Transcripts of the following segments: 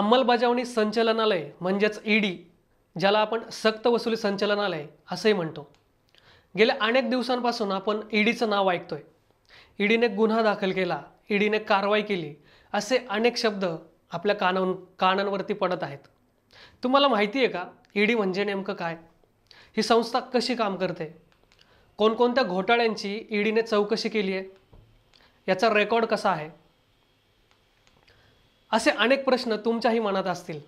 अंमलबजावणी संचलनालय म्हणजेच E D ज्याला आपण सक्त वसुली संचलनालय असंही म्हणतो गेल्या अनेक दिवसांपासून आपण ई डीचं नाव ऐकतो ई ईडीने गुन्हा दाखल केला ईडीने कारवाई केली असे अनेक शब्द आपल्या काना कानांवरती पडत आहेत तुम्हाला माहिती आहे का ई डी म्हणजे नेमकं काय ही संस्था कशी काम करते कोणकोणत्या घोटाळ्यांची ईडीने चौकशी केली आहे याचा रेकॉर्ड कसा आहे असे अनेक प्रश्न तुमच्याही मनात असतील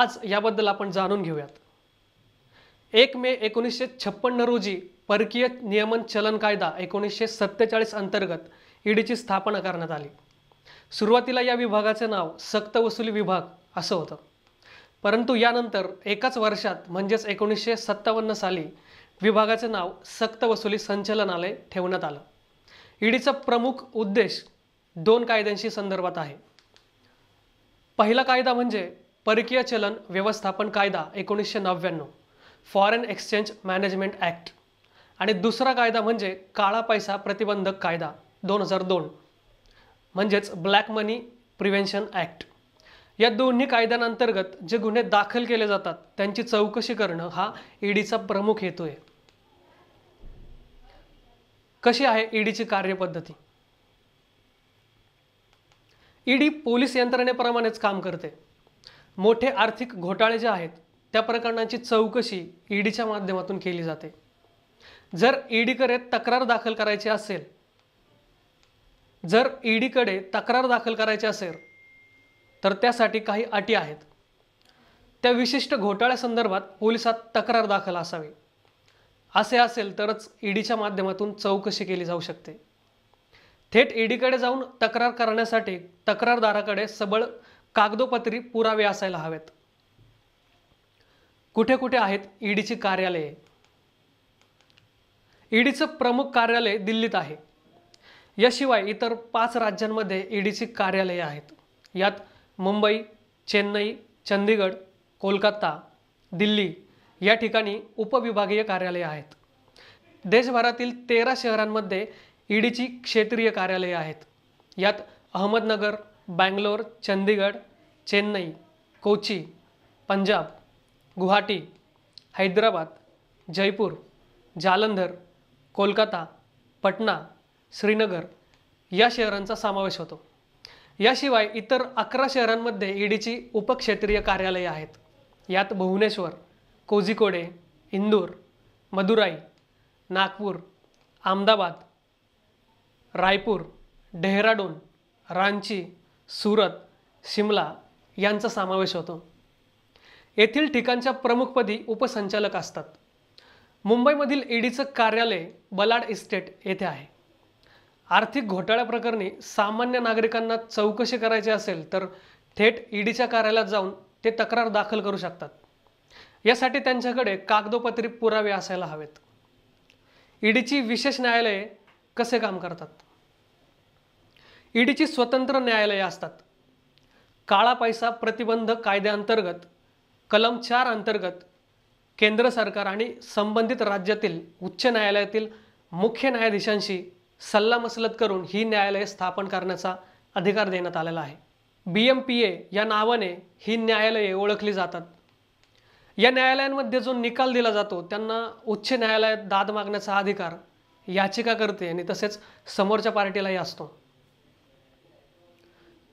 आज याबद्दल आपण जाणून घेऊयात एक मे एकोणीसशे छप्पन्न रोजी परकीय नियमन चलन कायदा एकोणीसशे सत्तेचाळीस अंतर्गत ईडीची स्थापना करण्यात आली सुरुवातीला या विभागाचे नाव सक्तवसुली विभाग असं होतं परंतु यानंतर एकाच वर्षात म्हणजेच एकोणीसशे सत्तावन्न साली विभागाचे नाव सक्तवसुली संचलनालय ठेवण्यात आलं ईडीचा प्रमुख उद्देश दोन कायद्यांशी संदर्भात आहे पहिला कायदा म्हणजे परकीय चलन व्यवस्थापन कायदा एकोणीसशे नव्याण्णव फॉरेन एक्सचेंज मॅनेजमेंट ॲक्ट आणि दुसरा कायदा म्हणजे काळा पैसा प्रतिबंधक कायदा दोन हजार दोन म्हणजेच ब्लॅक मनी प्रिव्हेन्शन ॲक्ट या दोन्ही कायद्यांअंतर्गत जे गुन्हे दाखल केले जातात त्यांची चौकशी करणं हा ईडीचा e प्रमुख हेतू आहे कशी आहे ईडीची e कार्यपद्धती ईडी पोलीस यंत्रणेप्रमाणेच काम करते मोठे आर्थिक घोटाळे जे आहेत त्या प्रकरणांची चौकशी ईडीच्या माध्यमातून केली जाते जर ईडीकडे तक्रार दाखल करायची असेल जर ईडीकडे तक्रार दाखल करायची असेल तर त्यासाठी काही अटी आहेत त्या विशिष्ट घोटाळ्यासंदर्भात पोलिसात तक्रार दाखल असावी असे असेल तरच ईडीच्या माध्यमातून चौकशी केली जाऊ शकते थेट ईडीकडे जाऊन तक्रार करण्यासाठी तक्रारदाराकडे सबळ कागदोपत्री पुरावे असायला हवेत कुठे कुठे आहेत ईडीची कार्यालये ईडीचं प्रमुख कार्यालय दिल्लीत आहे याशिवाय इतर पाच राज्यांमध्ये ईडीची कार्यालये आहेत यात मुंबई चेन्नई चंदीगड कोलकाता दिल्ली या ठिकाणी उपविभागीय कार्यालये आहेत देशभरातील तेरा शहरांमध्ये ईडीची क्षेत्रीय कार्यालये आहेत यात अहमदनगर बँगलोर चंदीगड चेन्नई कोची पंजाब गुवाहाटी हैदराबाद जयपूर जालंधर कोलकाता पटना श्रीनगर या शहरांचा समावेश होतो याशिवाय इतर अकरा शहरांमध्ये ईडीची उपक्षेत्रीय कार्यालये आहेत यात भुवनेश्वर कोझिकोडे इंदूर मदुराई नागपूर अहमदाबाद रायपूर डेहराडून रांची सुरत शिमला यांचा समावेश होतो येथील ठिकाणच्या प्रमुखपदी उपसंचालक असतात मुंबईमधील ईडीचं कार्यालय बलाड इस्टेट येथे आहे आर्थिक घोटाळ्याप्रकरणी सामान्य नागरिकांना चौकशी करायची असेल तर थेट ईडीच्या कार्यालयात जाऊन ते तक्रार दाखल करू शकतात यासाठी त्यांच्याकडे कागदोपत्री पुरावे असायला हवेत ईडीची विशेष न्यायालये कसे काम करतात ईडीची स्वतंत्र न्यायालये असतात काळा पैसा प्रतिबंध कायद्याअंतर्गत कलम चार अंतर्गत केंद्र सरकार आणि संबंधित राज्यातील उच्च न्यायालयातील मुख्य न्यायाधीशांशी सल्लामसलत करून ही न्यायालये स्थापन करण्याचा अधिकार देण्यात आलेला आहे बी एम पी ए या नावाने ही न्यायालये ओळखली जातात या न्यायालयांमध्ये जो निकाल दिला जातो त्यांना उच्च न्यायालयात दाद मागण्याचा अधिकार याचिका करते आणि तसेच समोरच्या पार्टीलाही असतो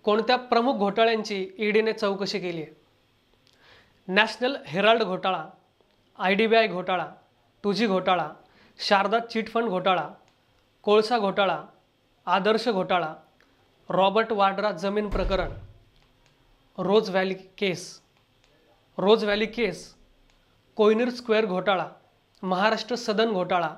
कोणत्या प्रमुख घोटाळ्यांची ईडीने चौकशी केली आहे नॅशनल हेराल्ड घोटाळा आय डी बी आय घोटाळा तुझी घोटाळा शारदा चिटफंड घोटाळा कोळसा घोटाळा आदर्श घोटाळा रॉबर्ट वाड्रा जमीन प्रकरण Rose Valley case Rose Valley case Kohinoor square घोटाळा महाराष्ट्र सदन घोटाळा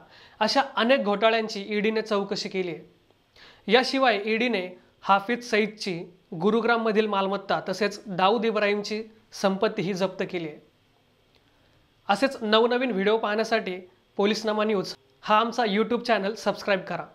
अशा अनेक घोटाळ्यांची ईडीने चौकशी केली आहे याशिवाय ईडीने हाफिज सईदची गुरुग्राममधील मालमत्ता तसेच दाऊद इब्राहिमची संपत्ती ही जप्त केली आहे असेच नवनवीन व्हिडिओ पाहण्यासाठी पोलीसनामा न्यूज हा आमचा यूट्यूब चॅनल सबस्क्राईब करा